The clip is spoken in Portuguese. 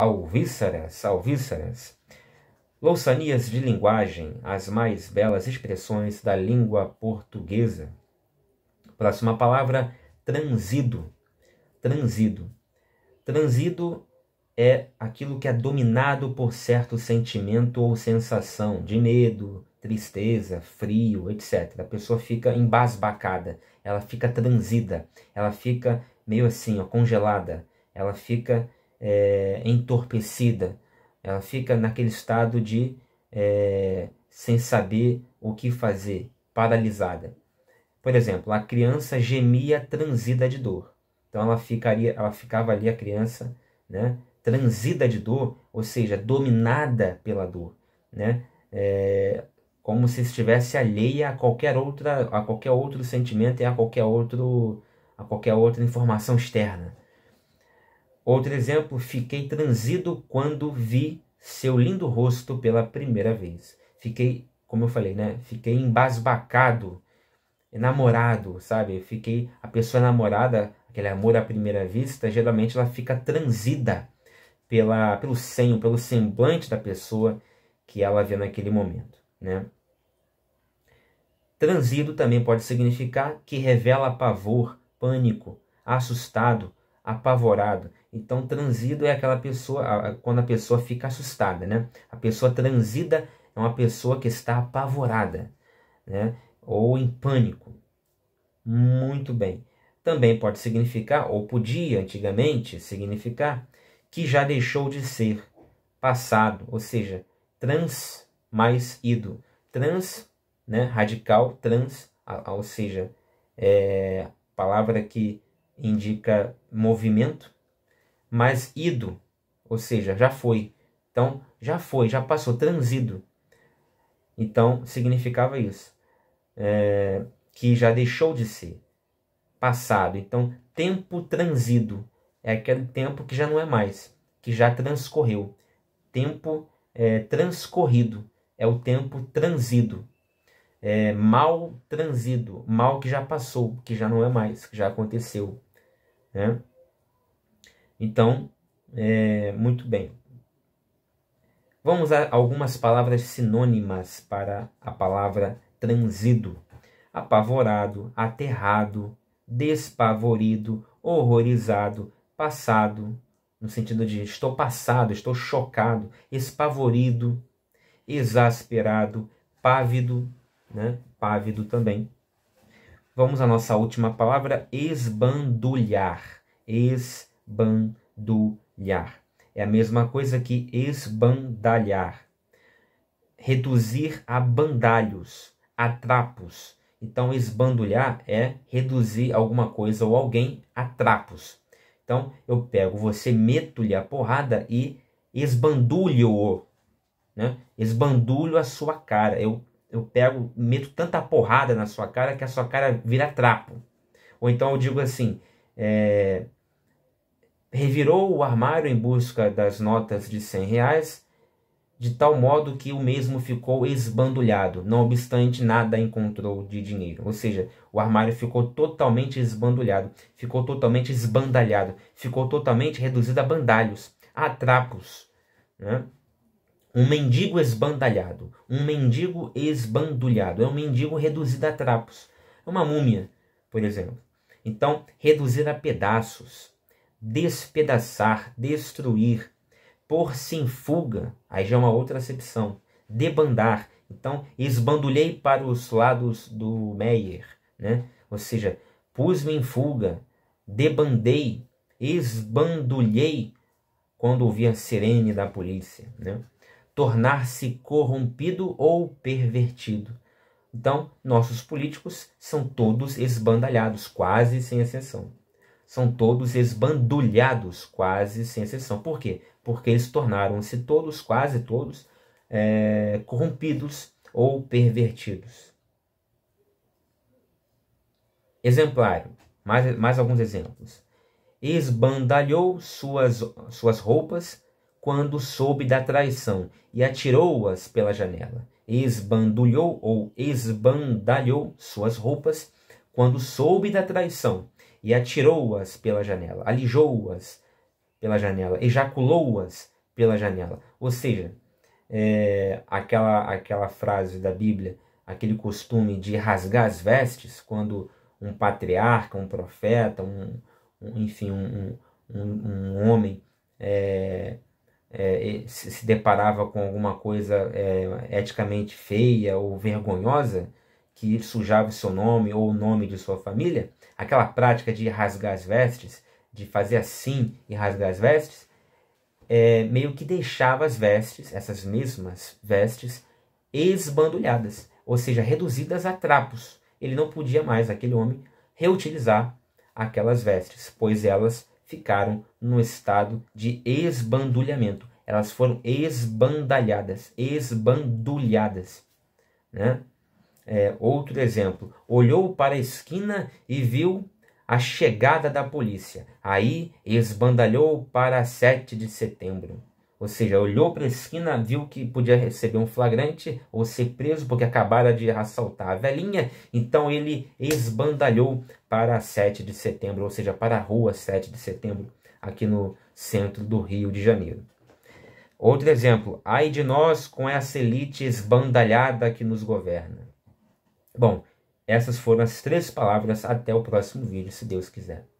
alvíceras, alvíceras, louçanias de linguagem, as mais belas expressões da língua portuguesa. Próxima palavra, transido, transido. Transido é aquilo que é dominado por certo sentimento ou sensação de medo, tristeza, frio, etc. A pessoa fica embasbacada, ela fica transida, ela fica meio assim, ó, congelada, ela fica é, entorpecida, ela fica naquele estado de é, sem saber o que fazer, paralisada. Por exemplo, a criança gemia transida de dor. Então ela ficaria, ela ficava ali a criança, né, transida de dor, ou seja, dominada pela dor, né, é, como se estivesse alheia a qualquer outra, a qualquer outro sentimento e a qualquer outro, a qualquer outra informação externa. Outro exemplo, fiquei transido quando vi seu lindo rosto pela primeira vez. Fiquei, como eu falei, né? Fiquei embasbacado, namorado, sabe? Fiquei a pessoa é namorada, aquele amor à primeira vista, geralmente ela fica transida pela pelo senho, pelo semblante da pessoa que ela vê naquele momento, né? Transido também pode significar que revela pavor, pânico, assustado, apavorado. Então, transido é aquela pessoa, quando a pessoa fica assustada, né? A pessoa transida é uma pessoa que está apavorada, né? Ou em pânico. Muito bem. Também pode significar, ou podia antigamente significar, que já deixou de ser passado, ou seja, trans mais ido. Trans, né? Radical, trans, ou seja, é palavra que indica movimento, mas ido, ou seja, já foi. Então, já foi, já passou, transido. Então, significava isso, é, que já deixou de ser passado. Então, tempo transido é aquele tempo que já não é mais, que já transcorreu. Tempo é, transcorrido é o tempo transido. É, mal transido, mal que já passou, que já não é mais, que já aconteceu. Né? Então, é, muito bem. Vamos a algumas palavras sinônimas para a palavra transido: apavorado, aterrado, despavorido, horrorizado, passado, no sentido de estou passado, estou chocado, espavorido, exasperado, pávido, né? Pávido também. Vamos à nossa última palavra, esbandulhar. Esbandulhar. É a mesma coisa que esbandalhar. Reduzir a bandalhos, a trapos. Então, esbandulhar é reduzir alguma coisa ou alguém a trapos. Então, eu pego você, meto-lhe a porrada e esbandulho-o. Né? Esbandulho a sua cara. Eu eu pego, meto tanta porrada na sua cara que a sua cara vira trapo. Ou então eu digo assim, é, revirou o armário em busca das notas de 100 reais, de tal modo que o mesmo ficou esbandulhado, não obstante nada encontrou de dinheiro. Ou seja, o armário ficou totalmente esbandulhado, ficou totalmente esbandalhado, ficou totalmente reduzido a bandalhos, a trapos. Né? Um mendigo esbandalhado, um mendigo esbandulhado, é um mendigo reduzido a trapos, é uma múmia, por exemplo. Então, reduzir a pedaços, despedaçar, destruir, pôr-se em fuga, aí já é uma outra acepção, debandar. Então, esbandulhei para os lados do Meyer, né? Ou seja, pus-me em fuga, debandei, esbandulhei quando ouvi a sirene da polícia, né? tornar-se corrompido ou pervertido. Então, nossos políticos são todos esbandalhados, quase sem exceção. São todos esbandulhados, quase sem exceção. Por quê? Porque eles tornaram-se todos, quase todos, é, corrompidos ou pervertidos. Exemplário, mais, mais alguns exemplos. Esbandalhou suas, suas roupas quando soube da traição e atirou-as pela janela. Esbandulhou ou esbandalhou suas roupas quando soube da traição e atirou-as pela janela, alijou-as pela janela, ejaculou-as pela janela. Ou seja, é, aquela, aquela frase da Bíblia, aquele costume de rasgar as vestes quando um patriarca, um profeta, um, um enfim, um, um, um homem é, é, se, se deparava com alguma coisa é, eticamente feia ou vergonhosa, que sujava o seu nome ou o nome de sua família, aquela prática de rasgar as vestes, de fazer assim e rasgar as vestes, é, meio que deixava as vestes, essas mesmas vestes, esbandulhadas, ou seja, reduzidas a trapos. Ele não podia mais, aquele homem, reutilizar aquelas vestes, pois elas ficaram no estado de esbandulhamento. Elas foram esbandalhadas, esbandulhadas. Né? É, outro exemplo: olhou para a esquina e viu a chegada da polícia. Aí esbandalhou para 7 de setembro ou seja, olhou para a esquina, viu que podia receber um flagrante ou ser preso porque acabara de assaltar a velhinha, então ele esbandalhou para 7 de setembro, ou seja, para a rua 7 de setembro, aqui no centro do Rio de Janeiro. Outro exemplo, ai de nós com essa elite esbandalhada que nos governa. Bom, essas foram as três palavras. Até o próximo vídeo, se Deus quiser.